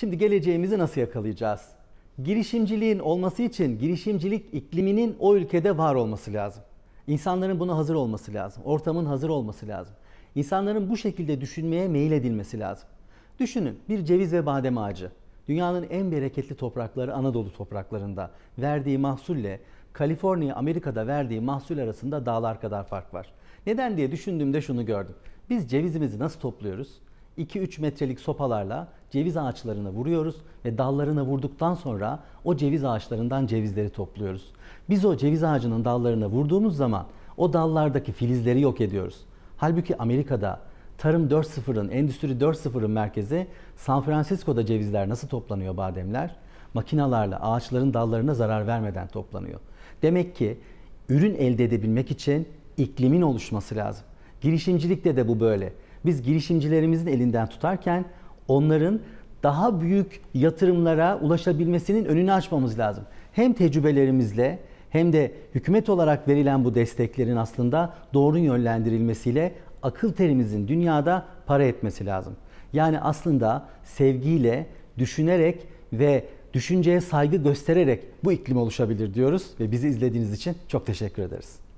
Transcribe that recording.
Şimdi geleceğimizi nasıl yakalayacağız? Girişimciliğin olması için girişimcilik ikliminin o ülkede var olması lazım. İnsanların buna hazır olması lazım. Ortamın hazır olması lazım. İnsanların bu şekilde düşünmeye meyil edilmesi lazım. Düşünün bir ceviz ve badem ağacı. Dünyanın en bereketli toprakları Anadolu topraklarında verdiği mahsulle Kaliforniya Amerika'da verdiği mahsul arasında dağlar kadar fark var. Neden diye düşündüğümde şunu gördüm. Biz cevizimizi nasıl topluyoruz? 2-3 metrelik sopalarla ceviz ağaçlarına vuruyoruz ve dallarına vurduktan sonra o ceviz ağaçlarından cevizleri topluyoruz. Biz o ceviz ağacının dallarına vurduğumuz zaman o dallardaki filizleri yok ediyoruz. Halbuki Amerika'da Tarım 4.0'ın, Endüstri 4.0'ın merkezi San Francisco'da cevizler nasıl toplanıyor bademler? Makinalarla ağaçların dallarına zarar vermeden toplanıyor. Demek ki ürün elde edebilmek için iklimin oluşması lazım. Girişimcilikte de bu böyle. Biz girişimcilerimizin elinden tutarken onların daha büyük yatırımlara ulaşabilmesinin önünü açmamız lazım. Hem tecrübelerimizle hem de hükümet olarak verilen bu desteklerin aslında doğru yönlendirilmesiyle akıl terimizin dünyada para etmesi lazım. Yani aslında sevgiyle, düşünerek ve düşünceye saygı göstererek bu iklim oluşabilir diyoruz ve bizi izlediğiniz için çok teşekkür ederiz.